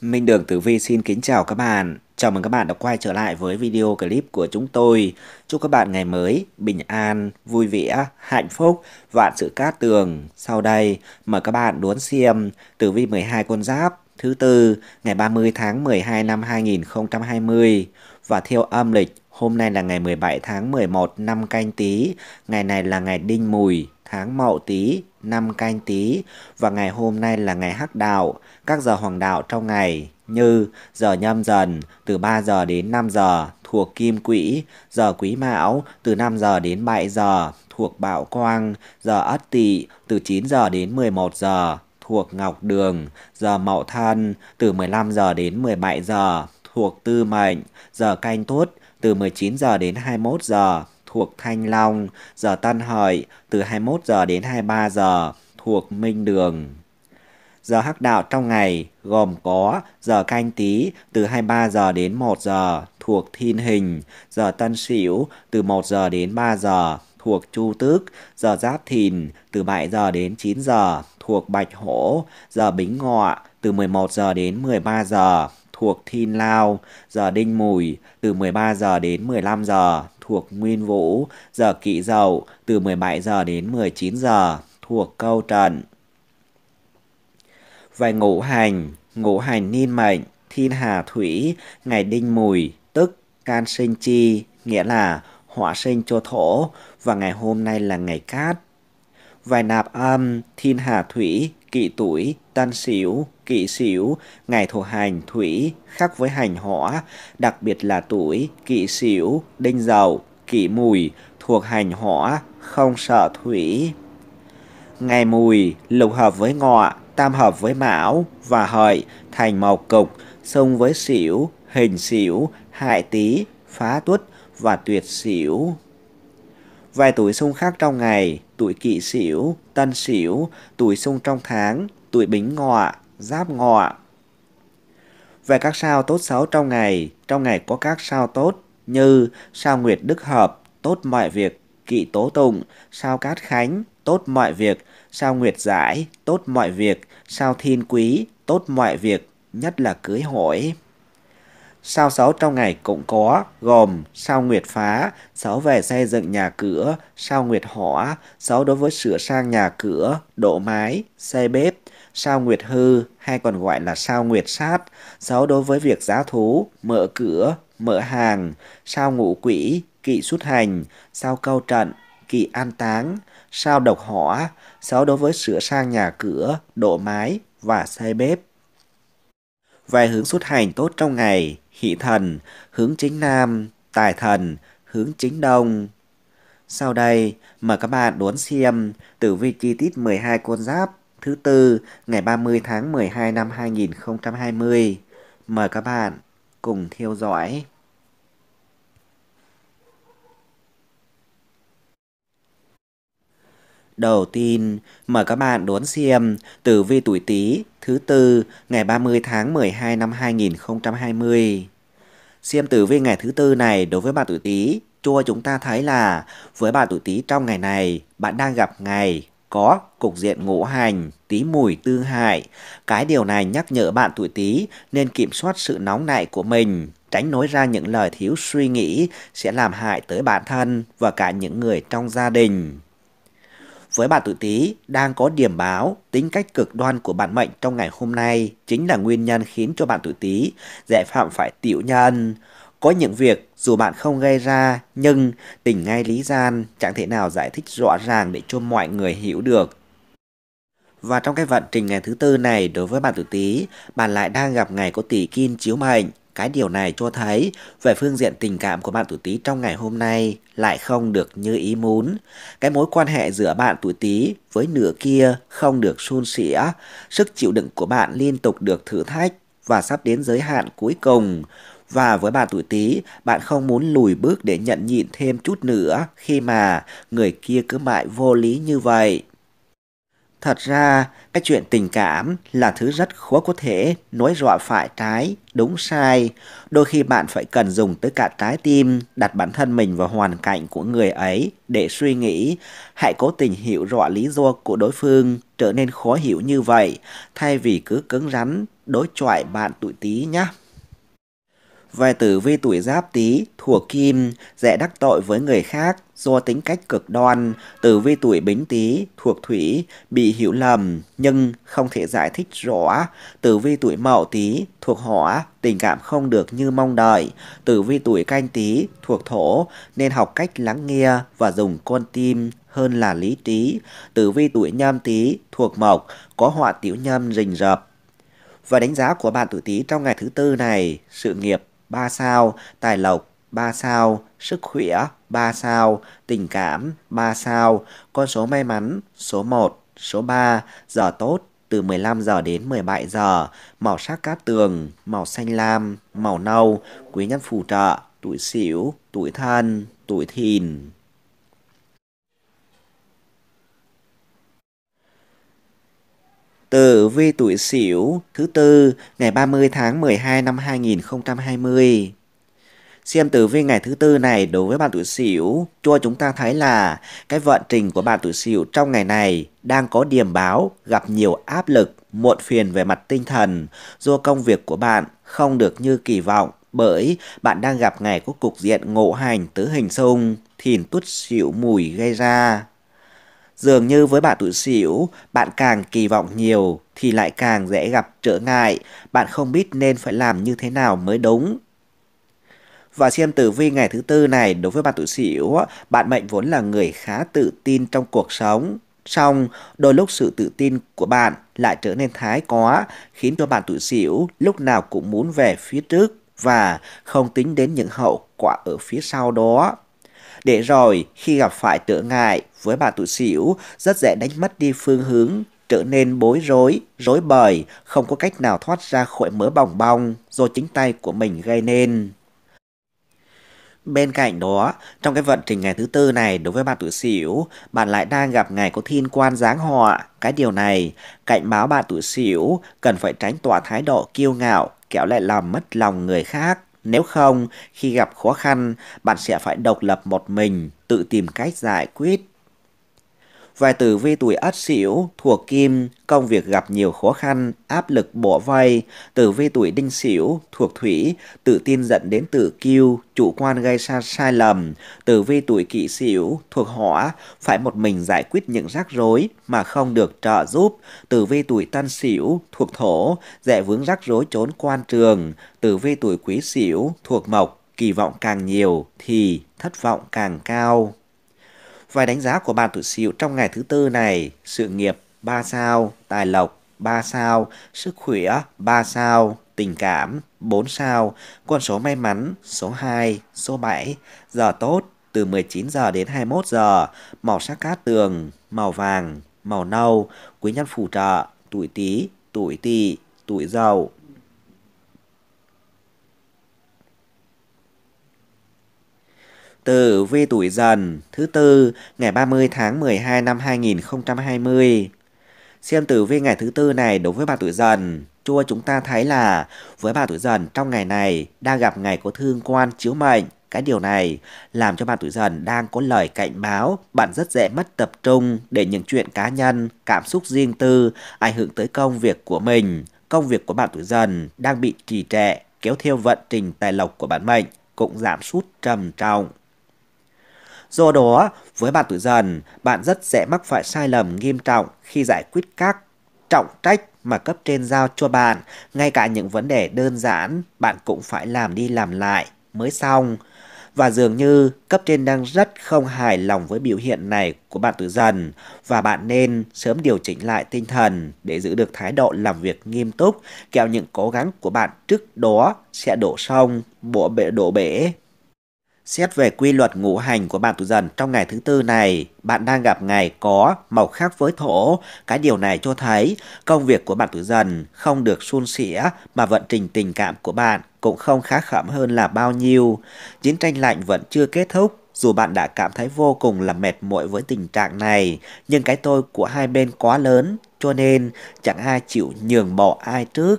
Minh Đường Tử Vi xin kính chào các bạn. Chào mừng các bạn đã quay trở lại với video clip của chúng tôi. Chúc các bạn ngày mới bình an, vui vẻ, hạnh phúc, vạn sự cát tường. Sau đây, mời các bạn đón xem Tử Vi 12 con giáp thứ tư ngày 30 tháng 12 năm 2020 và theo âm lịch, hôm nay là ngày 17 tháng 11 năm canh tí, ngày này là ngày đinh mùi, tháng mậu tí, năm canh tí và ngày hôm nay là ngày hắc đạo, các giờ hoàng đạo trong ngày như giờ nhâm dần từ 3 giờ đến 5 giờ thuộc kim quỹ, giờ quý mão từ 5 giờ đến 7 giờ thuộc bạo quang, giờ ất tỵ từ 9 giờ đến 11 giờ thuộc ngọc đường, giờ mậu thân từ 15 giờ đến 17 giờ thuộc Tư Mệnh, giờ canh tuất từ 19 giờ đến 21 giờ thuộc Thanh Long, giờ Tân Hợi từ 21 giờ đến 23 giờ thuộc Minh Đường. Giờ hắc đạo trong ngày gồm có giờ canh tí từ 23 giờ đến 1 giờ thuộc Thiên Hình, giờ Tân Sửu từ 1 giờ đến 3 giờ thuộc Chu Tước, giờ Giáp Thìn từ 7 giờ đến 9 giờ thuộc Bạch Hổ, giờ Bính Ngọ từ 11 giờ đến 13 giờ thuộc Thin Lao, giờ Đinh Mùi từ 13 giờ đến 15 giờ thuộc Nguyên Vũ, giờ Kỵ Dậu từ 17 giờ đến 19 giờ thuộc Câu Trận. Về ngũ hành, ngũ hành niên mệnh, Thiên Hà Thủy, ngày Đinh Mùi, tức Can Sinh Chi, nghĩa là họa sinh cho thổ và ngày hôm nay là ngày cát. Vài nạp âm, thiên hà thủy, kỵ tuổi, tân xỉu, kỵ sửu, ngày thổ hành thủy khác với hành hỏa, đặc biệt là tuổi kỵ sửu, đinh dậu, kỵ mùi thuộc hành hỏa, không sợ thủy. Ngày mùi lục hợp với ngọ, tam hợp với mão và hợi thành màu cục, xung với xỉu, hình xỉu, hại tý, phá tuất và tuyệt xỉu. Vài tuổi xung khác trong ngày, tuổi kỵ xỉu, tân xỉu, tuổi xung trong tháng, tuổi bính ngọ, Giáp Ngọ. Về các sao tốt xấu trong ngày, trong ngày có các sao tốt như sao Nguyệt Đức Hợp, tốt mọi việc, kỵ tố tụng, sao Cát Khánh, tốt mọi việc, sao Nguyệt Giải, tốt mọi việc, sao Thiên Quý, tốt mọi việc, nhất là cưới hỏi. Sao xấu trong ngày cũng có, gồm sao nguyệt phá, xấu về xây dựng nhà cửa, sao nguyệt hỏa, xấu đối với sửa sang nhà cửa, độ mái, xây bếp, sao nguyệt hư hay còn gọi là sao nguyệt sát, xấu đối với việc giá thú, mở cửa, mở hàng, sao ngũ quỷ, kỵ xuất hành, sao câu trận, kỵ an táng, sao độc hỏa, xấu đối với sửa sang nhà cửa, độ mái và xây bếp. Vài hướng xuất hành tốt trong ngày, hỷ thần, hướng chính nam, tài thần, hướng chính đông. Sau đây, mời các bạn đón xem tử vi chi tiết 12 con giáp thứ tư ngày 30 tháng 12 năm 2020. Mời các bạn cùng theo dõi. Đầu tiên, mời các bạn đón xem tử vi tuổi Tý thứ tư ngày 30 tháng 12 năm 2020. Xem tử vi ngày thứ tư này đối với bạn tuổi Tý, cho chúng ta thấy là với bạn tuổi Tý trong ngày này, bạn đang gặp ngày có cục diện ngũ hành, tí mùi tương hại. Cái điều này nhắc nhở bạn tuổi tí nên kiểm soát sự nóng nảy của mình, tránh nói ra những lời thiếu suy nghĩ sẽ làm hại tới bản thân và cả những người trong gia đình. Với bạn tuổi Tý đang có điểm báo tính cách cực đoan của bản mệnh trong ngày hôm nay chính là nguyên nhân khiến cho bạn tuổi Tý dễ phạm phải tiểu nhân. Có những việc dù bạn không gây ra, nhưng tình ngay lý gian chẳng thể nào giải thích rõ ràng để cho mọi người hiểu được. Và trong cái vận trình ngày thứ tư này đối với bạn tử tý bạn lại đang gặp ngày có tỷ kim chiếu mệnh. Cái điều này cho thấy về phương diện tình cảm của bạn tuổi tý trong ngày hôm nay lại không được như ý muốn. Cái mối quan hệ giữa bạn tuổi tý với nửa kia không được suôn sẻ, sức chịu đựng của bạn liên tục được thử thách và sắp đến giới hạn cuối cùng. Và với bạn tuổi Tý, bạn không muốn lùi bước để nhận nhịn thêm chút nữa khi mà người kia cứ mãi vô lý như vậy. Thật ra, cái chuyện tình cảm là thứ rất khó có thể nói rõ phải trái, đúng sai. Đôi khi bạn phải cần dùng tới cả trái tim, đặt bản thân mình vào hoàn cảnh của người ấy để suy nghĩ. Hãy cố tình hiểu rõ lý do của đối phương trở nên khó hiểu như vậy, thay vì cứ cứng rắn đối chọi bạn tuổi tí nhé. Về tử vi tuổi giáp tý thuộc kim, dễ đắc tội với người khác do tính cách cực đoan. Tử vi tuổi bính tý thuộc thủy, bị hiểu lầm nhưng không thể giải thích rõ. Tử vi tuổi mậu tý thuộc hỏa, tình cảm không được như mong đợi. Tử vi tuổi canh tý thuộc thổ, nên học cách lắng nghe và dùng con tim hơn là lý trí. Tử vi tuổi nhâm tý thuộc mộc, có họa tiểu nhâm rình rập. Và đánh giá của bạn tuổi tý trong ngày thứ tư này, sự nghiệp 3 sao, tài lộc 3 sao, sức khỏe 3 sao, tình cảm 3 sao, con số may mắn số 1, số 3, giờ tốt từ 15 giờ đến 17 giờ, màu sắc cát tường, màu xanh lam, màu nâu, quý nhân phù trợ, tuổi sửu, tuổi thân, tuổi thìn. Tử vi tuổi Sửu thứ tư ngày 30 tháng 12 năm 2020. Xem tử vi ngày thứ tư này đối với bạn tuổi Sửu, cho chúng ta thấy là cái vận trình của bạn tuổi Sửu trong ngày này đang có điểm báo gặp nhiều áp lực, muộn phiền về mặt tinh thần do công việc của bạn không được như kỳ vọng bởi bạn đang gặp ngày có cục diện ngộ hành tứ hình xung thìn tuất sửu mùi gây ra Dường như với bạn tuổi sửu, bạn càng kỳ vọng nhiều thì lại càng dễ gặp trở ngại, bạn không biết nên phải làm như thế nào mới đúng. Và xem tử vi ngày thứ tư này đối với bạn tuổi sửu, bạn mệnh vốn là người khá tự tin trong cuộc sống. song đôi lúc sự tự tin của bạn lại trở nên thái quá, khiến cho bạn tuổi sửu lúc nào cũng muốn về phía trước và không tính đến những hậu quả ở phía sau đó. Để rồi, khi gặp phải trở ngại, với bà tuổi sửu rất dễ đánh mất đi phương hướng, trở nên bối rối, rối bời, không có cách nào thoát ra khỏi mớ bòng bong do chính tay của mình gây nên. Bên cạnh đó, trong cái vận trình ngày thứ tư này đối với bạn tuổi Sửu, bạn lại đang gặp ngày có thiên quan giáng họa. Cái điều này, cảnh báo bạn tuổi Sửu cần phải tránh tỏa thái độ kiêu ngạo, kẻo lại làm mất lòng người khác. Nếu không, khi gặp khó khăn, bạn sẽ phải độc lập một mình, tự tìm cách giải quyết. Vài tử vi tuổi ất sửu thuộc kim, công việc gặp nhiều khó khăn, áp lực bỏ vay. Tử vi tuổi đinh sửu thuộc thủy, tự tin dẫn đến tự kiêu, chủ quan gây ra sai lầm. Tử vi tuổi kỷ sửu thuộc hỏa, phải một mình giải quyết những rắc rối mà không được trợ giúp. Tử vi tuổi tân sửu thuộc thổ, dễ vướng rắc rối trốn quan trường. Tử vi tuổi quý sửu thuộc mộc, kỳ vọng càng nhiều thì thất vọng càng cao. Vài đánh giá của ban tuổi sửu trong ngày thứ tư này, sự nghiệp 3 sao, tài lộc 3 sao, sức khỏe 3 sao, tình cảm 4 sao, con số may mắn số 2, số 7, giờ tốt từ 19 giờ đến 21 giờ, màu sắc cát tường, màu vàng, màu nâu, quý nhân phù trợ, tuổi tí, tuổi tỵ, tuổi dậu, tử vi tuổi dần thứ tư ngày 30 tháng 12 năm 2020. Xem tử vi ngày thứ tư này đối với bà tuổi dần, chua chúng ta thấy là với bà tuổi dần trong ngày này đang gặp ngày có thương quan chiếu mệnh. Cái điều này làm cho bạn tuổi dần đang có lời cảnh báo bạn rất dễ mất tập trung để những chuyện cá nhân, cảm xúc riêng tư ảnh hưởng tới công việc của mình. Công việc của bạn tuổi dần đang bị trì trệ, kéo theo vận trình tài lộc của bản mệnh cũng giảm sút trầm trọng. Do đó, với bạn tuổi dần, bạn rất dễ mắc phải sai lầm nghiêm trọng khi giải quyết các trọng trách mà cấp trên giao cho bạn. Ngay cả những vấn đề đơn giản, bạn cũng phải làm đi làm lại mới xong. Và dường như cấp trên đang rất không hài lòng với biểu hiện này của bạn tuổi dần và bạn nên sớm điều chỉnh lại tinh thần để giữ được thái độ làm việc nghiêm túc kẹo những cố gắng của bạn trước đó sẽ đổ sông, bộ bể đổ bể Xét về quy luật ngũ hành của bạn tuổi dần trong ngày thứ tư này, bạn đang gặp ngày có màu khác với thổ. Cái điều này cho thấy công việc của bạn tuổi dần không được suôn sẻ mà vận trình tình cảm của bạn cũng không khá khẩm hơn là bao nhiêu. Chiến tranh lạnh vẫn chưa kết thúc. Dù bạn đã cảm thấy vô cùng là mệt mỏi với tình trạng này, nhưng cái tôi của hai bên quá lớn, cho nên chẳng ai chịu nhường bỏ ai trước.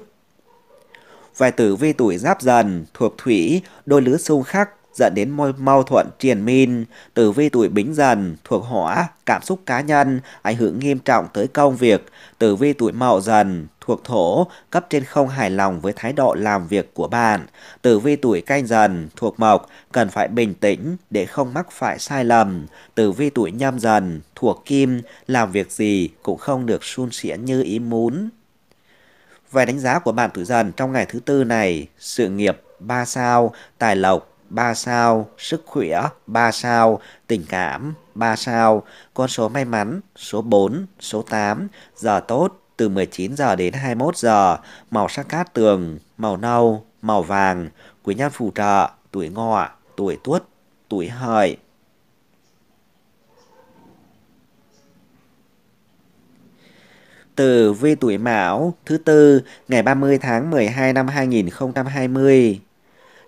Về tử vi tuổi giáp dần, thuộc thủy, đôi lứa xung khắc dẫn đến mâu thuẫn triền min, tử vi tuổi bính dần thuộc hỏa, cảm xúc cá nhân ảnh hưởng nghiêm trọng tới công việc, tử vi tuổi mậu dần thuộc thổ, cấp trên không hài lòng với thái độ làm việc của bạn. Tử vi tuổi canh dần thuộc mộc, cần phải bình tĩnh để không mắc phải sai lầm. Tử vi tuổi nhâm dần thuộc kim, làm việc gì cũng không được suôn sẻ như ý muốn. Về đánh giá của bạn tuổi dần trong ngày thứ tư này, sự nghiệp 3 sao, tài lộc 3 sao, sức khỏe 3 sao, tình cảm 3 sao, con số may mắn số 4, số 8, giờ tốt từ 19 giờ đến 21 giờ, màu sắc cát tường, màu nâu, màu vàng, quý nhân phù trợ, tuổi ngọ, tuổi tuất, tuổi hợi. từ vi tuổi Mão thứ tư ngày 30 tháng 12 năm 2020.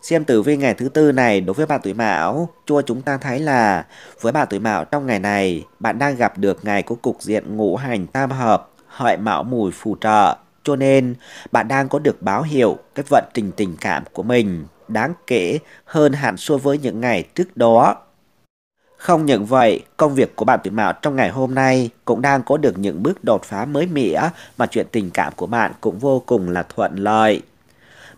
Xem tử vi ngày thứ tư này đối với bạn tuổi Mão, cho chúng ta thấy là với bạn tuổi Mão trong ngày này, bạn đang gặp được ngày của cục diện ngũ hành tam hợp, hợi mão mùi phù trợ. Cho nên, bạn đang có được báo hiệu cái vận trình tình cảm của mình đáng kể hơn hẳn so với những ngày trước đó. Không những vậy, công việc của bạn tuổi Mão trong ngày hôm nay cũng đang có được những bước đột phá mới mẻ mà chuyện tình cảm của bạn cũng vô cùng là thuận lợi.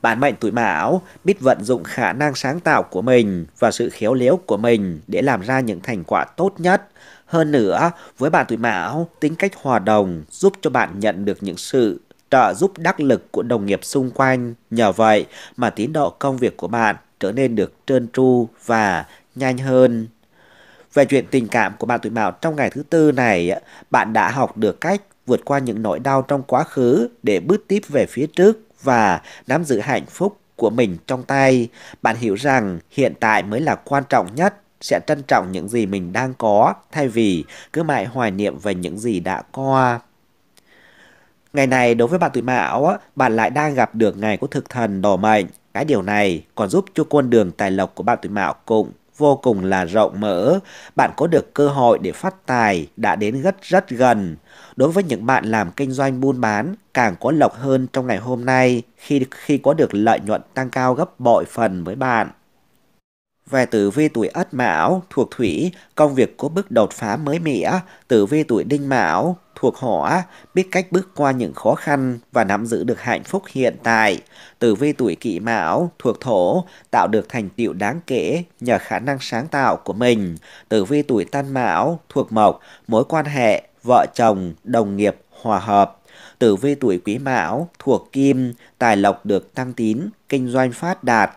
Bản mệnh tuổi Mão biết vận dụng khả năng sáng tạo của mình và sự khéo léo của mình để làm ra những thành quả tốt nhất. Hơn nữa, với bạn tuổi Mão, tính cách hòa đồng giúp cho bạn nhận được những sự trợ giúp đắc lực của đồng nghiệp xung quanh. Nhờ vậy mà tiến độ công việc của bạn trở nên được trơn tru và nhanh hơn. Về chuyện tình cảm của bạn tuổi Mão trong ngày thứ tư này, bạn đã học được cách vượt qua những nỗi đau trong quá khứ để bước tiếp về phía trước và nắm giữ hạnh phúc của mình trong tay. Bạn hiểu rằng hiện tại mới là quan trọng nhất sẽ trân trọng những gì mình đang có thay vì cứ mãi hoài niệm về những gì đã qua. Ngày này đối với bạn tuổi mão, bạn lại đang gặp được ngày của thực thần đỏ mệnh. Cái điều này còn giúp cho con đường tài lộc của bạn tuổi mão cũng vô cùng là rộng mở. Bạn có được cơ hội để phát tài đã đến rất rất gần. Đối với những bạn làm kinh doanh buôn bán, càng có lộc hơn trong ngày hôm nay khi khi có được lợi nhuận tăng cao gấp bội phần với bạn. Về tử vi tuổi Ất Mão thuộc Thủy, công việc có bước đột phá mới mẻ, tử vi tuổi Đinh Mão thuộc Hỏa, biết cách bước qua những khó khăn và nắm giữ được hạnh phúc hiện tại. Tử vi tuổi Kỷ Mão thuộc Thổ, tạo được thành tựu đáng kể nhờ khả năng sáng tạo của mình. Tử vi tuổi Tân Mão thuộc Mộc, mối quan hệ vợ chồng, đồng nghiệp hòa hợp. Tử vi tuổi Quý Mão thuộc Kim, tài lộc được tăng tín, kinh doanh phát đạt,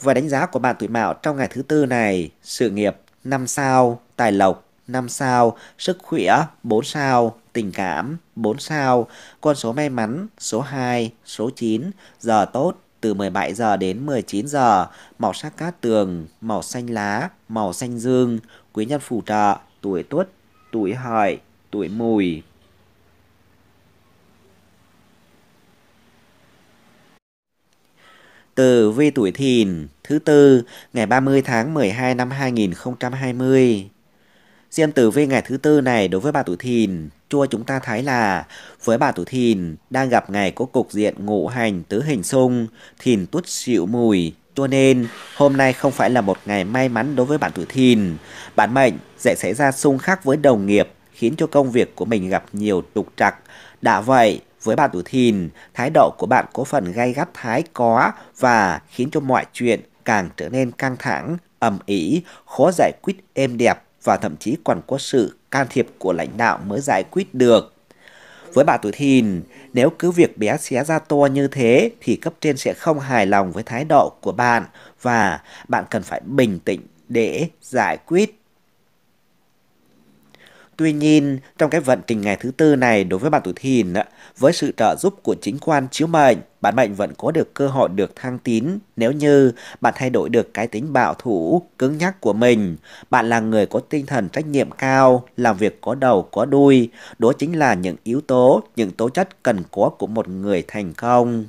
và đánh giá của bạn tuổi Mão trong ngày thứ tư này, sự nghiệp 5 sao, tài lộc 5 sao, sức khỏe 4 sao, tình cảm 4 sao, con số may mắn số 2, số 9, giờ tốt từ 17 giờ đến 19 giờ, màu sắc cát tường, màu xanh lá, màu xanh dương, quý nhân phù trợ, tuổi tuất, tuổi hợi, tuổi mùi. Tử vi tuổi thìn thứ tư ngày 30 tháng 12 năm 2020. Riêng tử vi ngày thứ tư này đối với bà tuổi thìn, chua chúng ta thấy là với bà tuổi thìn đang gặp ngày có cục diện ngũ hành tứ hình xung, thìn tuất xịu mùi, cho nên hôm nay không phải là một ngày may mắn đối với bạn tuổi thìn. bạn mệnh sẽ xảy ra xung khắc với đồng nghiệp khiến cho công việc của mình gặp nhiều trục trặc. Đã vậy, với bạn tuổi Thìn, thái độ của bạn có phần gay gắt thái có và khiến cho mọi chuyện càng trở nên căng thẳng, ầm ĩ, khó giải quyết êm đẹp và thậm chí còn có sự can thiệp của lãnh đạo mới giải quyết được. Với bạn tuổi thìn, nếu cứ việc bé xé ra to như thế thì cấp trên sẽ không hài lòng với thái độ của bạn và bạn cần phải bình tĩnh để giải quyết. Tuy nhiên, trong cái vận trình ngày thứ tư này đối với bạn tuổi thìn, với sự trợ giúp của chính quan chiếu mệnh, bạn mệnh vẫn có được cơ hội được thăng tín nếu như bạn thay đổi được cái tính bạo thủ, cứng nhắc của mình. Bạn là người có tinh thần trách nhiệm cao, làm việc có đầu có đuôi. Đó chính là những yếu tố, những tố chất cần có của một người thành công.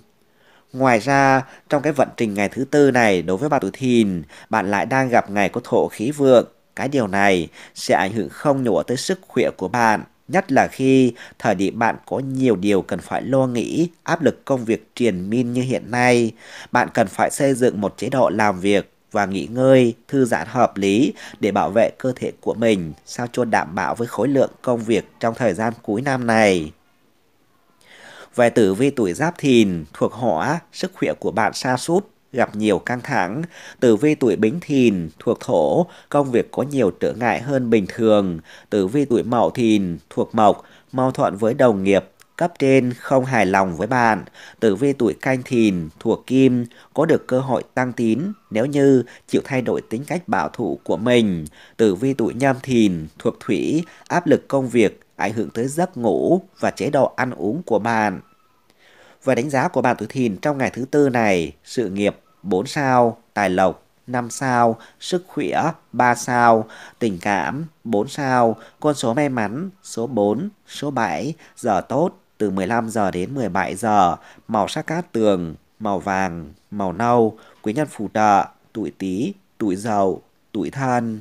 Ngoài ra, trong cái vận trình ngày thứ tư này đối với bạn tuổi thìn, bạn lại đang gặp ngày có thổ khí vượng, cái điều này sẽ ảnh hưởng không nhỏ tới sức khỏe của bạn, nhất là khi thời điểm bạn có nhiều điều cần phải lo nghĩ, áp lực công việc triền miên như hiện nay. Bạn cần phải xây dựng một chế độ làm việc và nghỉ ngơi, thư giãn hợp lý để bảo vệ cơ thể của mình sao cho đảm bảo với khối lượng công việc trong thời gian cuối năm này. Về tử vi tuổi giáp thìn, thuộc hỏa, sức khỏe của bạn sa sút gặp nhiều căng thẳng, tử vi tuổi bính thìn thuộc thổ, công việc có nhiều trở ngại hơn bình thường, tử vi tuổi mậu thìn thuộc mộc, mâu thuẫn với đồng nghiệp, cấp trên không hài lòng với bạn, tử vi tuổi canh thìn thuộc kim có được cơ hội tăng tín nếu như chịu thay đổi tính cách bảo thủ của mình, tử vi tuổi nhâm thìn thuộc thủy áp lực công việc ảnh hưởng tới giấc ngủ và chế độ ăn uống của bạn. Và đánh giá của bạn tuổi thìn trong ngày thứ tư này, sự nghiệp 4 sao, tài lộc 5 sao, sức khỏe 3 sao, tình cảm 4 sao, con số may mắn số 4, số 7, giờ tốt từ 15 giờ đến 17 giờ, màu sắc cát tường, màu vàng, màu nâu, quý nhân phù trợ, tuổi Tý, tuổi giàu tuổi Thân.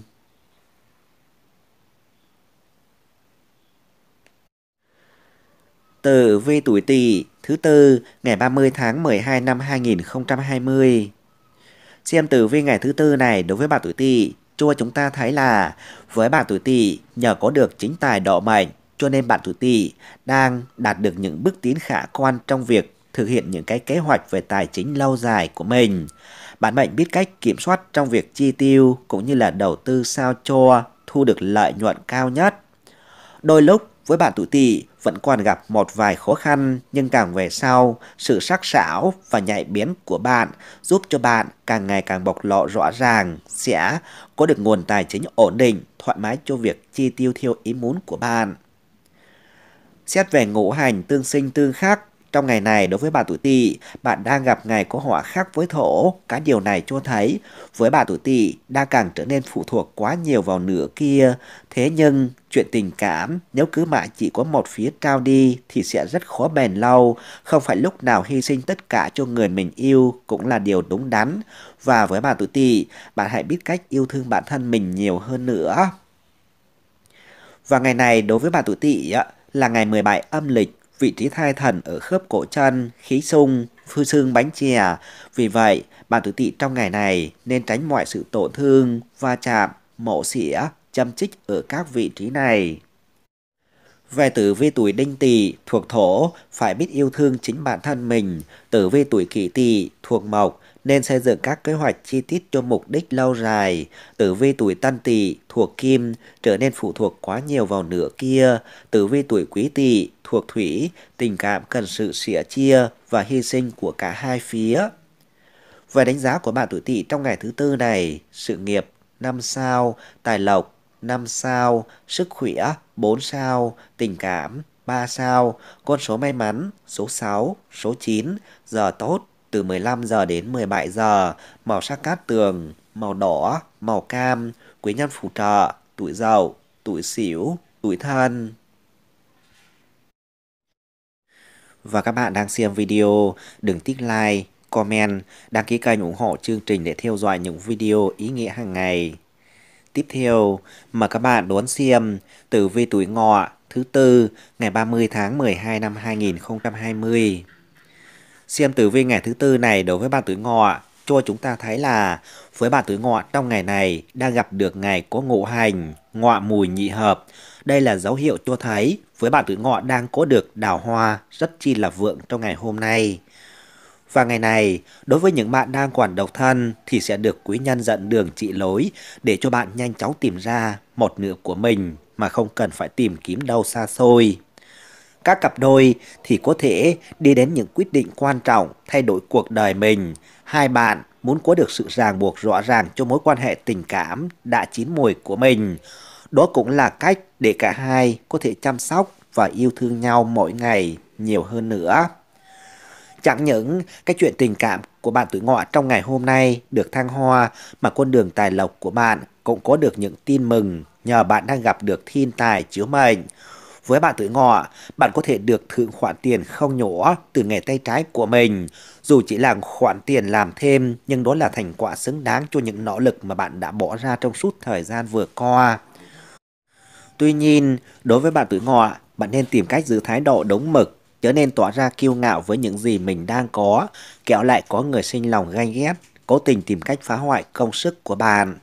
Tử vi tuổi Tỵ thứ tư ngày 30 tháng 12 năm 2020. Xem tử vi ngày thứ tư này đối với bạn tuổi tỵ, cho chúng ta thấy là với bạn tuổi tỵ nhờ có được chính tài độ mệnh cho nên bạn tuổi tỵ đang đạt được những bước tiến khả quan trong việc thực hiện những cái kế hoạch về tài chính lâu dài của mình. Bạn mệnh biết cách kiểm soát trong việc chi tiêu cũng như là đầu tư sao cho thu được lợi nhuận cao nhất. Đôi lúc với bạn tuổi tỵ, vẫn còn gặp một vài khó khăn nhưng càng về sau, sự sắc sảo và nhạy biến của bạn giúp cho bạn càng ngày càng bộc lộ rõ ràng sẽ có được nguồn tài chính ổn định, thoải mái cho việc chi tiêu theo ý muốn của bạn. Xét về ngũ hành tương sinh tương khắc trong ngày này đối với bà tuổi tỵ, bạn đang gặp ngày có họa khác với thổ, cái điều này cho thấy với bà tuổi tỵ đang càng trở nên phụ thuộc quá nhiều vào nửa kia. Thế nhưng chuyện tình cảm nếu cứ mãi chỉ có một phía trao đi thì sẽ rất khó bền lâu, không phải lúc nào hy sinh tất cả cho người mình yêu cũng là điều đúng đắn. Và với bà tuổi tỵ, bạn hãy biết cách yêu thương bản thân mình nhiều hơn nữa. Và ngày này đối với bà tuổi tỵ là ngày 17 âm lịch vị trí thai thần ở khớp cổ chân, khí sung, phư xương bánh chè. Vì vậy, bạn tử tỵ trong ngày này nên tránh mọi sự tổn thương, va chạm, mổ xỉa, châm chích ở các vị trí này. Về tử vi tuổi đinh tỵ thuộc thổ, phải biết yêu thương chính bản thân mình. Tử vi tuổi kỷ tỵ thuộc mộc, nên xây dựng các kế hoạch chi tiết cho mục đích lâu dài. Tử vi tuổi tân tỵ thuộc kim trở nên phụ thuộc quá nhiều vào nửa kia. Tử vi tuổi quý tỵ thuộc thủy, tình cảm cần sự sẻ chia và hy sinh của cả hai phía. Về đánh giá của bạn tuổi tỵ trong ngày thứ tư này, sự nghiệp 5 sao, tài lộc 5 sao, sức khỏe 4 sao, tình cảm 3 sao, con số may mắn số 6, số 9, giờ tốt từ 15 giờ đến 17 giờ, màu sắc cát tường, màu đỏ, màu cam, quý nhân phù trợ, tuổi dậu, tuổi sửu, tuổi thân. Và các bạn đang xem video, đừng tích like, comment, đăng ký kênh ủng hộ chương trình để theo dõi những video ý nghĩa hàng ngày. Tiếp theo, mà các bạn đón xem tử vi tuổi ngọ thứ tư ngày 30 tháng 12 năm 2020. Xem tử vi ngày thứ tư này đối với bạn tuổi ngọ cho chúng ta thấy là với bạn tuổi ngọ trong ngày này đang gặp được ngày có ngũ hành, ngọ mùi nhị hợp. Đây là dấu hiệu cho thấy với bạn tuổi ngọ đang có được đào hoa rất chi là vượng trong ngày hôm nay. Và ngày này, đối với những bạn đang quản độc thân thì sẽ được quý nhân dẫn đường trị lối để cho bạn nhanh chóng tìm ra một nửa của mình mà không cần phải tìm kiếm đâu xa xôi các cặp đôi thì có thể đi đến những quyết định quan trọng thay đổi cuộc đời mình. Hai bạn muốn có được sự ràng buộc rõ ràng cho mối quan hệ tình cảm đã chín mùi của mình. Đó cũng là cách để cả hai có thể chăm sóc và yêu thương nhau mỗi ngày nhiều hơn nữa. Chẳng những cái chuyện tình cảm của bạn tuổi ngọ trong ngày hôm nay được thăng hoa mà con đường tài lộc của bạn cũng có được những tin mừng nhờ bạn đang gặp được thiên tài chiếu mệnh. Với bạn tuổi ngọ, bạn có thể được thưởng khoản tiền không nhỏ từ nghề tay trái của mình, dù chỉ là khoản tiền làm thêm, nhưng đó là thành quả xứng đáng cho những nỗ lực mà bạn đã bỏ ra trong suốt thời gian vừa qua. Tuy nhiên, đối với bạn tuổi ngọ, bạn nên tìm cách giữ thái độ đúng mực, trở nên tỏ ra kiêu ngạo với những gì mình đang có, kéo lại có người sinh lòng ganh ghét, cố tình tìm cách phá hoại công sức của bạn.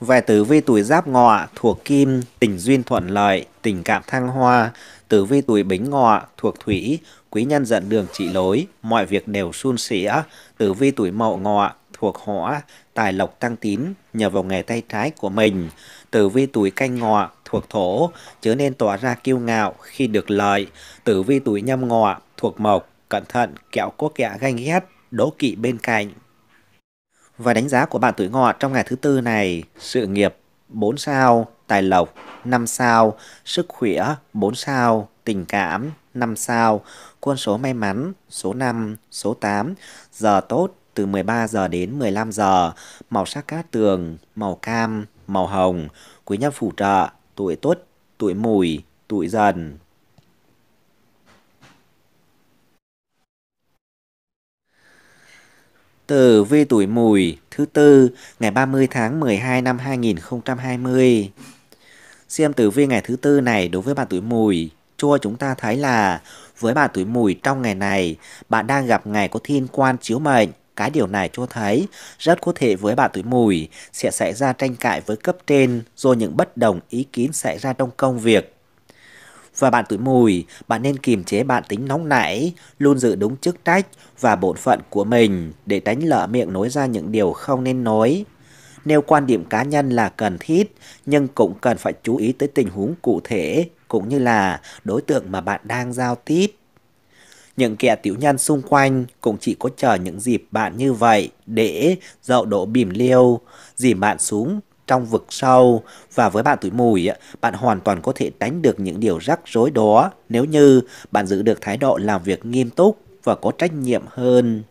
Về tử vi tuổi giáp ngọ thuộc kim, tình duyên thuận lợi, tình cảm thăng hoa. Tử vi tuổi bính ngọ thuộc thủy, quý nhân dẫn đường trị lối, mọi việc đều suôn sẻ. Tử vi tuổi mậu ngọ thuộc hỏa, tài lộc tăng tín nhờ vào nghề tay trái của mình. Tử vi tuổi canh ngọ thuộc thổ, chớ nên tỏa ra kiêu ngạo khi được lợi. Tử vi tuổi nhâm ngọ thuộc mộc, cẩn thận kẹo có kẻ ganh ghét, đố kỵ bên cạnh. Và đánh giá của bạn tuổi ngọ trong ngày thứ tư này, sự nghiệp 4 sao, tài lộc 5 sao, sức khỏe 4 sao, tình cảm 5 sao, quân số may mắn số 5, số 8, giờ tốt từ 13 giờ đến 15 giờ, màu sắc cát tường, màu cam, màu hồng, quý nhân phù trợ, tuổi tuất, tuổi mùi, tuổi dần. tử vi tuổi mùi thứ tư ngày 30 tháng 12 năm 2020. Xem tử vi ngày thứ tư này đối với bạn tuổi mùi, cho chúng ta thấy là với bạn tuổi mùi trong ngày này, bạn đang gặp ngày có thiên quan chiếu mệnh. Cái điều này cho thấy rất có thể với bạn tuổi mùi sẽ xảy ra tranh cãi với cấp trên do những bất đồng ý kiến xảy ra trong công việc và bạn tuổi mùi, bạn nên kiềm chế bản tính nóng nảy, luôn giữ đúng chức trách và bổn phận của mình để tránh lỡ miệng nói ra những điều không nên nói. Nêu quan điểm cá nhân là cần thiết, nhưng cũng cần phải chú ý tới tình huống cụ thể, cũng như là đối tượng mà bạn đang giao tiếp. Những kẻ tiểu nhân xung quanh cũng chỉ có chờ những dịp bạn như vậy để dậu đổ bìm liêu, dìm bạn xuống trong vực sâu và với bạn tuổi mùi, bạn hoàn toàn có thể tránh được những điều rắc rối đó nếu như bạn giữ được thái độ làm việc nghiêm túc và có trách nhiệm hơn.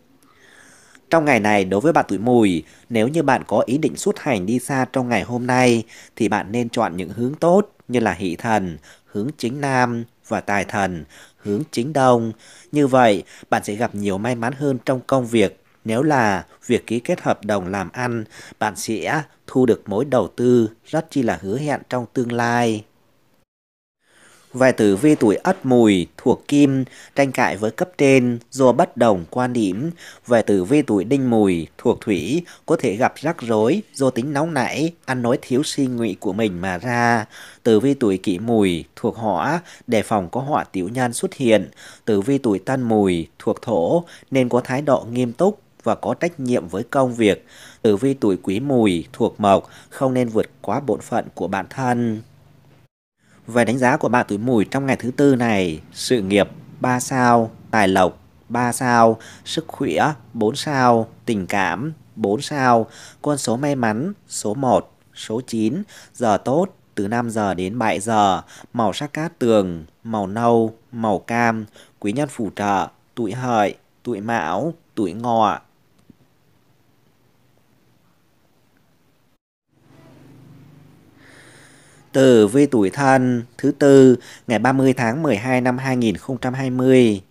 Trong ngày này đối với bạn tuổi mùi, nếu như bạn có ý định xuất hành đi xa trong ngày hôm nay thì bạn nên chọn những hướng tốt như là hỷ thần, hướng chính nam và tài thần, hướng chính đông. Như vậy, bạn sẽ gặp nhiều may mắn hơn trong công việc nếu là việc ký kết hợp đồng làm ăn, bạn sẽ thu được mối đầu tư rất chi là hứa hẹn trong tương lai. Vài tử vi tuổi ất mùi thuộc kim, tranh cãi với cấp trên do bất đồng quan điểm. Vài tử vi tuổi đinh mùi thuộc thủy, có thể gặp rắc rối do tính nóng nảy, ăn nói thiếu suy nghĩ của mình mà ra. Tử vi tuổi kỷ mùi thuộc hỏa, đề phòng có họa tiểu nhân xuất hiện. Tử vi tuổi tân mùi thuộc thổ nên có thái độ nghiêm túc, và có trách nhiệm với công việc. Tử vi tuổi quý mùi, thuộc mộc, không nên vượt quá bổn phận của bản thân. Về đánh giá của bạn tuổi mùi trong ngày thứ tư này, sự nghiệp 3 sao, tài lộc 3 sao, sức khỏe 4 sao, tình cảm 4 sao, con số may mắn số 1, số 9, giờ tốt từ 5 giờ đến 7 giờ, màu sắc cát tường, màu nâu, màu cam, quý nhân phù trợ, tuổi hợi, tuổi mão, tuổi ngọ, tử vi tuổi thân thứ tư ngày 30 tháng 12 năm 2020.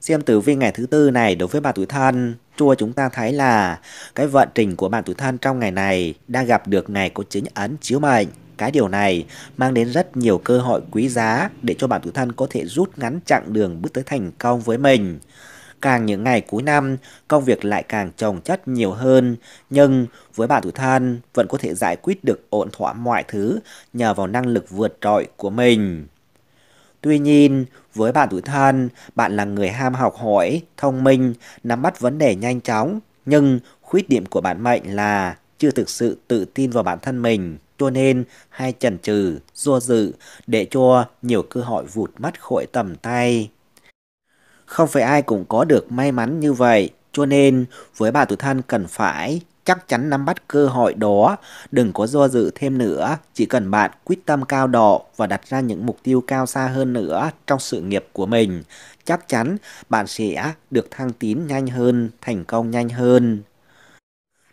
Xem tử vi ngày thứ tư này đối với bà tuổi thân, chua chúng ta thấy là cái vận trình của bạn tuổi thân trong ngày này đang gặp được ngày có chính ấn chiếu mệnh. Cái điều này mang đến rất nhiều cơ hội quý giá để cho bạn tuổi thân có thể rút ngắn chặng đường bước tới thành công với mình. Càng những ngày cuối năm, công việc lại càng trồng chất nhiều hơn, nhưng với bạn tuổi thân vẫn có thể giải quyết được ổn thỏa mọi thứ nhờ vào năng lực vượt trội của mình. Tuy nhiên, với bạn tuổi thân, bạn là người ham học hỏi, thông minh, nắm bắt vấn đề nhanh chóng, nhưng khuyết điểm của bạn mệnh là chưa thực sự tự tin vào bản thân mình, cho nên hay chần chừ, do dự để cho nhiều cơ hội vụt mất khỏi tầm tay. Không phải ai cũng có được may mắn như vậy, cho nên với bà tuổi thân cần phải chắc chắn nắm bắt cơ hội đó, đừng có do dự thêm nữa, chỉ cần bạn quyết tâm cao độ và đặt ra những mục tiêu cao xa hơn nữa trong sự nghiệp của mình, chắc chắn bạn sẽ được thăng tín nhanh hơn, thành công nhanh hơn.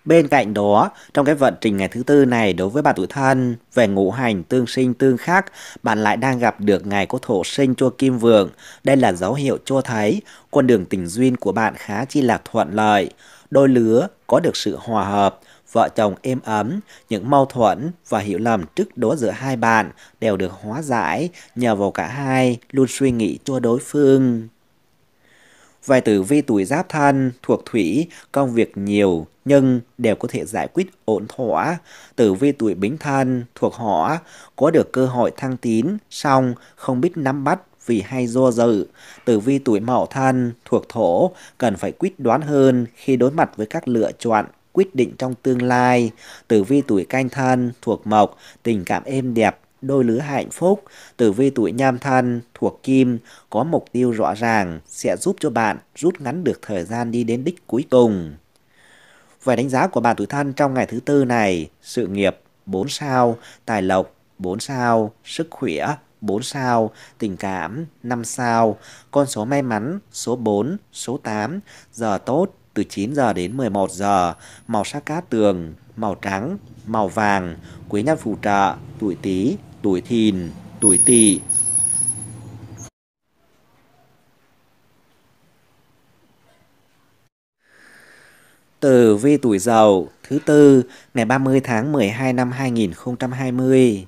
Bên cạnh đó, trong cái vận trình ngày thứ tư này đối với bạn tuổi thân, về ngũ hành tương sinh tương khắc, bạn lại đang gặp được ngày có thổ sinh cho kim vượng. Đây là dấu hiệu cho thấy con đường tình duyên của bạn khá chi là thuận lợi. Đôi lứa có được sự hòa hợp, vợ chồng êm ấm, những mâu thuẫn và hiểu lầm trước đó giữa hai bạn đều được hóa giải nhờ vào cả hai luôn suy nghĩ cho đối phương. Vài tử vi tuổi giáp thân, thuộc thủy, công việc nhiều, nhưng đều có thể giải quyết ổn thỏa. Tử vi tuổi Bính Thân thuộc họ có được cơ hội thăng tín, song không biết nắm bắt vì hay do dự. Tử vi tuổi Mậu Thân thuộc thổ cần phải quyết đoán hơn khi đối mặt với các lựa chọn quyết định trong tương lai. Tử vi tuổi Canh Thân thuộc mộc, tình cảm êm đẹp, đôi lứa hạnh phúc. Tử vi tuổi nhâm Thân thuộc kim có mục tiêu rõ ràng sẽ giúp cho bạn rút ngắn được thời gian đi đến đích cuối cùng. Vậy đánh giá của bà tuổi thân trong ngày thứ tư này, sự nghiệp 4 sao, tài lộc 4 sao, sức khỏe 4 sao, tình cảm 5 sao, con số may mắn số 4, số 8, giờ tốt từ 9 giờ đến 11 giờ, màu sắc cát tường, màu trắng, màu vàng, quý nhân phù trợ, tuổi Tý, tuổi Thìn, tuổi Tỵ. tử vi tuổi Dậu thứ tư ngày 30 tháng 12 năm 2020.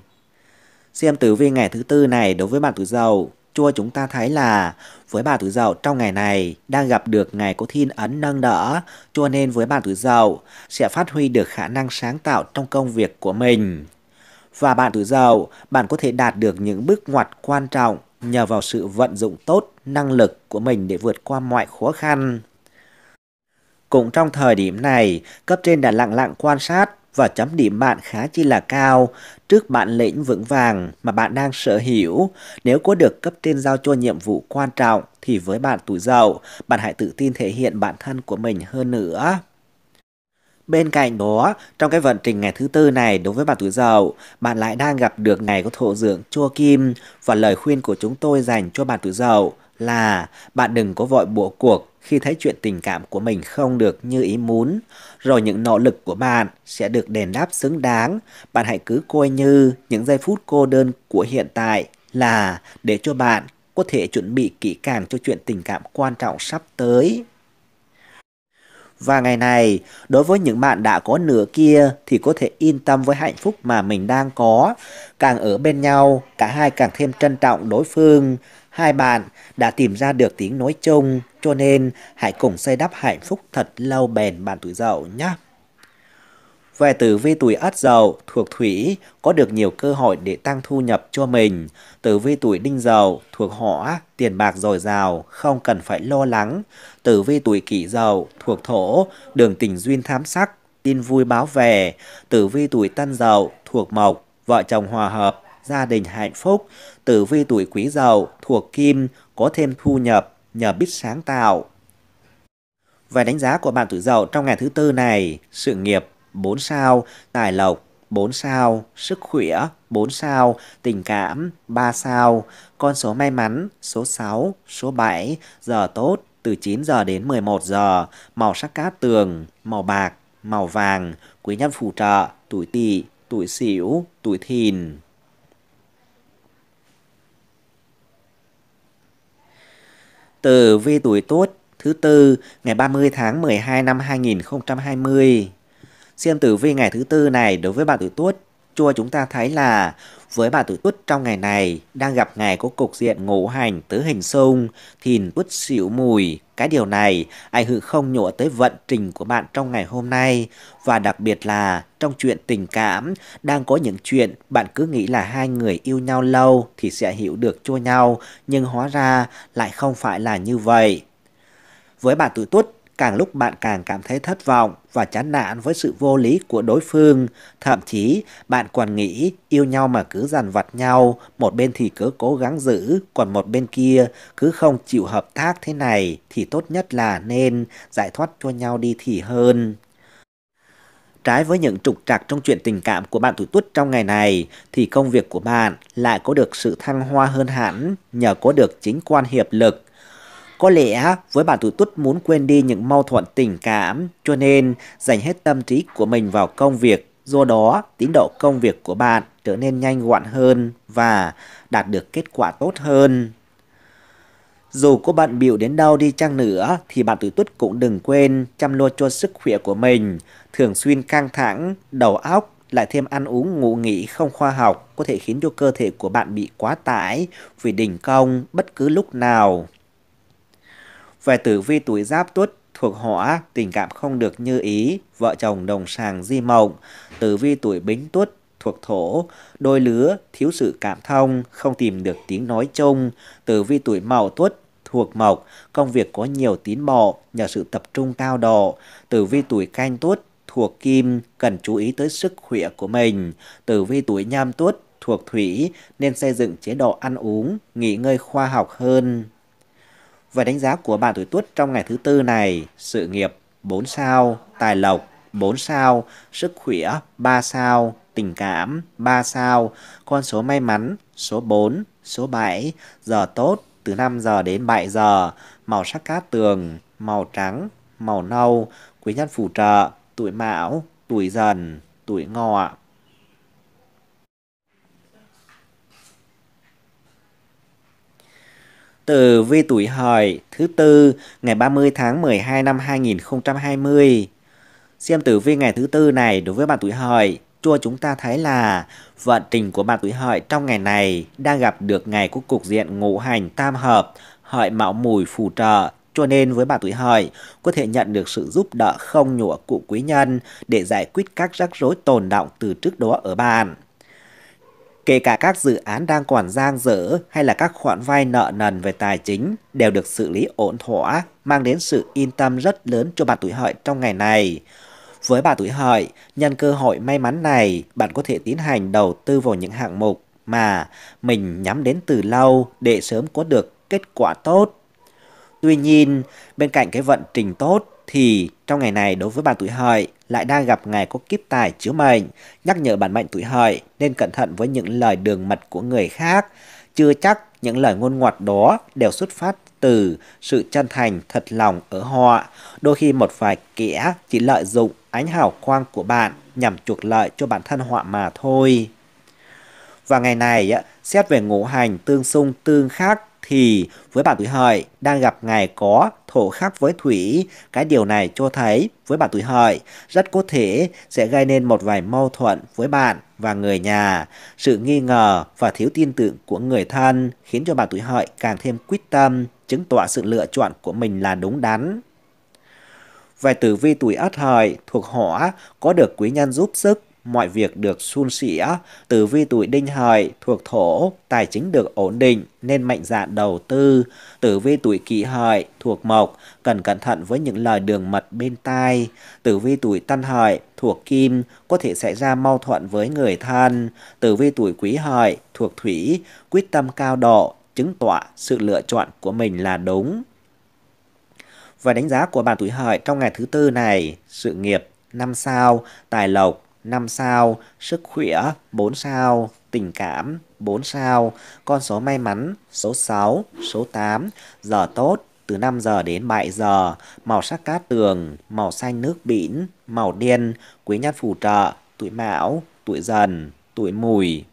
Xem tử vi ngày thứ tư này đối với bạn tuổi Dậu, cho chúng ta thấy là với bạn tuổi Dậu trong ngày này đang gặp được ngày có thiên ấn nâng đỡ, cho nên với bạn tuổi Dậu sẽ phát huy được khả năng sáng tạo trong công việc của mình. Và bạn tuổi Dậu, bạn có thể đạt được những bước ngoặt quan trọng nhờ vào sự vận dụng tốt năng lực của mình để vượt qua mọi khó khăn. Cũng trong thời điểm này, cấp trên đã lặng lặng quan sát và chấm điểm bạn khá chi là cao trước bản lĩnh vững vàng mà bạn đang sở hữu. Nếu có được cấp trên giao cho nhiệm vụ quan trọng thì với bạn tuổi dậu, bạn hãy tự tin thể hiện bản thân của mình hơn nữa. Bên cạnh đó, trong cái vận trình ngày thứ tư này đối với bạn tuổi dậu, bạn lại đang gặp được ngày có thổ dưỡng chua kim và lời khuyên của chúng tôi dành cho bạn tuổi dậu là bạn đừng có vội bủa cuộc khi thấy chuyện tình cảm của mình không được như ý muốn, rồi những nỗ lực của bạn sẽ được đền đáp xứng đáng. Bạn hãy cứ coi như những giây phút cô đơn của hiện tại là để cho bạn có thể chuẩn bị kỹ càng cho chuyện tình cảm quan trọng sắp tới. Và ngày này, đối với những bạn đã có nửa kia thì có thể yên tâm với hạnh phúc mà mình đang có. Càng ở bên nhau, cả hai càng thêm trân trọng đối phương, hai bạn đã tìm ra được tiếng nói chung, cho nên hãy cùng xây đắp hạnh phúc thật lâu bền bạn tuổi dậu nhé. Về tử vi tuổi ất dậu thuộc thủy có được nhiều cơ hội để tăng thu nhập cho mình. Tử vi tuổi đinh dậu thuộc hỏa, tiền bạc dồi dào, không cần phải lo lắng. Tử vi tuổi kỷ dậu thuộc thổ, đường tình duyên thám sắc, tin vui báo về. Tử vi tuổi tân dậu thuộc mộc, vợ chồng hòa hợp, gia đình hạnh phúc tử vi tuổi quý dậu thuộc kim có thêm thu nhập nhờ biết sáng tạo. Về đánh giá của bạn tuổi dậu trong ngày thứ tư này, sự nghiệp 4 sao, tài lộc 4 sao, sức khỏe 4 sao, tình cảm 3 sao, con số may mắn số 6, số 7, giờ tốt từ 9 giờ đến 11 giờ, màu sắc cát tường, màu bạc, màu vàng, quý nhân phù trợ, tuổi tỵ, tuổi sửu, tuổi thìn. tử vi tuổi tốt thứ tư ngày 30 tháng 12 năm 2020. Xem tử vi ngày thứ tư này đối với bạn tuổi tốt chua chúng ta thấy là với bà tuổi tuất trong ngày này đang gặp ngày có cục diện ngũ hành tứ hình xung, thìn tuất xỉu mùi. Cái điều này ảnh hưởng không nhỏ tới vận trình của bạn trong ngày hôm nay và đặc biệt là trong chuyện tình cảm đang có những chuyện bạn cứ nghĩ là hai người yêu nhau lâu thì sẽ hiểu được cho nhau nhưng hóa ra lại không phải là như vậy. Với bạn tuổi tuất càng lúc bạn càng cảm thấy thất vọng và chán nản với sự vô lý của đối phương. Thậm chí, bạn còn nghĩ yêu nhau mà cứ dằn vặt nhau, một bên thì cứ cố gắng giữ, còn một bên kia cứ không chịu hợp tác thế này thì tốt nhất là nên giải thoát cho nhau đi thì hơn. Trái với những trục trặc trong chuyện tình cảm của bạn tuổi tuất trong ngày này, thì công việc của bạn lại có được sự thăng hoa hơn hẳn nhờ có được chính quan hiệp lực. Có lẽ với bà Thủ Túc muốn quên đi những mâu thuẫn tình cảm, cho nên dành hết tâm trí của mình vào công việc. Do đó, tiến độ công việc của bạn trở nên nhanh gọn hơn và đạt được kết quả tốt hơn. Dù có bận bịu đến đâu đi chăng nữa thì bạn tuổi tuất cũng đừng quên chăm lo cho sức khỏe của mình. Thường xuyên căng thẳng, đầu óc lại thêm ăn uống ngủ nghỉ không khoa học có thể khiến cho cơ thể của bạn bị quá tải vì đình công bất cứ lúc nào. Về tử vi tuổi giáp tuất thuộc hỏa, tình cảm không được như ý, vợ chồng đồng sàng di mộng. Tử vi tuổi bính tuất thuộc thổ, đôi lứa, thiếu sự cảm thông, không tìm được tiếng nói chung. Tử vi tuổi mậu tuất thuộc mộc, công việc có nhiều tín bộ nhờ sự tập trung cao độ. Tử vi tuổi canh tuất thuộc kim, cần chú ý tới sức khỏe của mình. Tử vi tuổi nhâm tuất thuộc thủy nên xây dựng chế độ ăn uống, nghỉ ngơi khoa học hơn và đánh giá của bạn tuổi Tuất trong ngày thứ tư này, sự nghiệp 4 sao, tài lộc 4 sao, sức khỏe 3 sao, tình cảm 3 sao, con số may mắn số 4, số 7, giờ tốt từ 5 giờ đến 7 giờ, màu sắc cát tường, màu trắng, màu nâu, quý nhân phù trợ, tuổi mão, tuổi dần, tuổi ngọ. tử vi tuổi hợi thứ tư ngày 30 tháng 12 năm 2020. Xem tử vi ngày thứ tư này đối với bạn tuổi hợi, cho chúng ta thấy là vận trình của bạn tuổi hợi trong ngày này đang gặp được ngày của cục diện ngũ hành tam hợp, hợi mạo mùi phù trợ cho nên với bạn tuổi hợi có thể nhận được sự giúp đỡ không nhụa của quý nhân để giải quyết các rắc rối tồn động từ trước đó ở bạn. Kể cả các dự án đang còn giang dở hay là các khoản vay nợ nần về tài chính đều được xử lý ổn thỏa, mang đến sự yên tâm rất lớn cho bạn tuổi hợi trong ngày này. Với bạn tuổi hợi, nhân cơ hội may mắn này, bạn có thể tiến hành đầu tư vào những hạng mục mà mình nhắm đến từ lâu để sớm có được kết quả tốt. Tuy nhiên, bên cạnh cái vận trình tốt thì trong ngày này đối với bạn tuổi hợi lại đang gặp ngày có kiếp tài chiếu mệnh, nhắc nhở bạn mệnh tuổi hợi nên cẩn thận với những lời đường mật của người khác, chưa chắc những lời ngôn ngọt đó đều xuất phát từ sự chân thành thật lòng ở họ. Đôi khi một vài kẻ chỉ lợi dụng ánh hào quang của bạn nhằm chuộc lợi cho bản thân họ mà thôi. Và ngày này, xét về ngũ hành tương xung tương khắc thì với bạn tuổi hợi đang gặp ngày có thổ khắc với thủy. Cái điều này cho thấy với bạn tuổi hợi rất có thể sẽ gây nên một vài mâu thuẫn với bạn và người nhà. Sự nghi ngờ và thiếu tin tưởng của người thân khiến cho bạn tuổi hợi càng thêm quyết tâm chứng tỏ sự lựa chọn của mình là đúng đắn. Về tử vi tuổi Ất Hợi thuộc hỏa có được quý nhân giúp sức mọi việc được suôn sẻ, tử vi tuổi đinh hợi thuộc thổ, tài chính được ổn định nên mạnh dạn đầu tư, tử vi tuổi kỷ hợi thuộc mộc, cần cẩn thận với những lời đường mật bên tai, tử vi tuổi tân hợi thuộc kim, có thể xảy ra mâu thuẫn với người thân, tử vi tuổi quý hợi thuộc thủy, quyết tâm cao độ, chứng tỏ sự lựa chọn của mình là đúng. Và đánh giá của bạn tuổi hợi trong ngày thứ tư này, sự nghiệp năm sao, tài lộc 5 sao, sức khỏe 4 sao, tình cảm 4 sao, con số may mắn số 6, số 8, giờ tốt từ 5 giờ đến 7 giờ, màu sắc cát tường, màu xanh nước biển, màu đen, quý nhân phù trợ, tuổi mão, tuổi dần, tuổi mùi.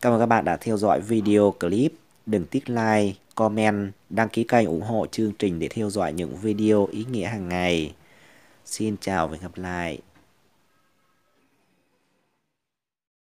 Cảm ơn các bạn đã theo dõi video clip. Đừng tích like, comment, đăng ký kênh ủng hộ chương trình để theo dõi những video ý nghĩa hàng ngày. Xin chào và hẹn gặp lại.